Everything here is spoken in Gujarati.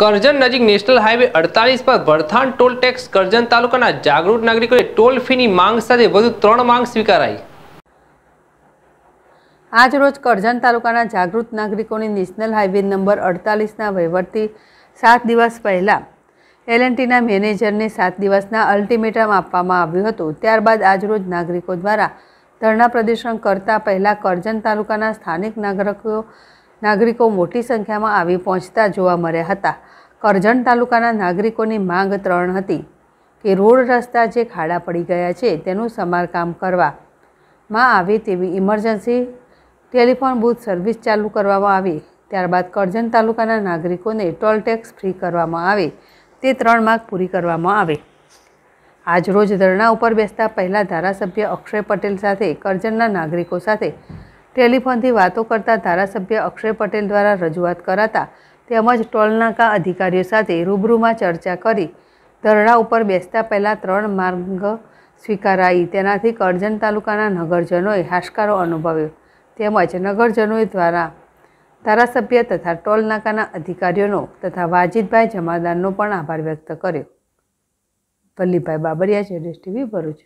કરજણ નજીક નેશનલ હાઈવે અડતાલીસ પર ભરથાણ ટોલ ટેક્સ કરજણ તાલુકાના જાગૃત નાગરિકોએ ટોલ ફીની માંગ સાથે વધુ ત્રણ માંગ સ્વીકારાઈ આજરોજ કરજણ તાલુકાના જાગૃત નાગરિકોની નેશનલ હાઈવે નંબર અડતાલીસના વહીવટથી સાત દિવસ પહેલાં એલએનટીના મેનેજરને સાત દિવસના અલ્ટિમેટમ આપવામાં આવ્યું હતું ત્યારબાદ આજરોજ નાગરિકો દ્વારા ધરણા પ્રદર્શન કરતા પહેલાં કરજણ તાલુકાના સ્થાનિક નાગરિકો નાગરિકો મોટી સંખ્યામાં આવી પહોંચતા જોવા મળ્યા હતા કરજણ તાલુકાના નાગરિકોની માંગ ત્રણ હતી કે રોડ રસ્તા જે ખાડા પડી ગયા છે તેનું સમારકામ કરવા માં આવે તેવી ઇમરજન્સી ટેલિફોન બૂથ સર્વિસ ચાલુ કરવામાં આવી ત્યારબાદ કરજણ તાલુકાના નાગરિકોને ટોલ ટેક્સ ફ્રી કરવામાં આવે તે ત્રણ માંગ પૂરી કરવામાં આવે આજરોજ ધરણા ઉપર બેસતા પહેલાં ધારાસભ્ય અક્ષય પટેલ સાથે કરજણના નાગરિકો સાથે ટેલિફોનથી વાતો કરતા ધારાસભ્ય અક્ષય પટેલ દ્વારા રજૂઆત કરાતા તેમજ ટોલનાકા અધિકારીઓ સાથે રૂબરૂમાં ચર્ચા કરી ધરણા ઉપર બેસતા પહેલાં ત્રણ માર્ગ સ્વીકારાઈ તેનાથી કરજણ તાલુકાના નગરજનોએ હાશકારો અનુભવ્યો તેમજ નગરજનોએ દ્વારા ધારાસભ્ય તથા ટોલનાકાના અધિકારીઓનો તથા વાજીદભાઈ જમાદારનો પણ આભાર વ્યક્ત કર્યો વલ્લીભાઈ બાબરિયા જેડીએસ ટીવી ભરૂચ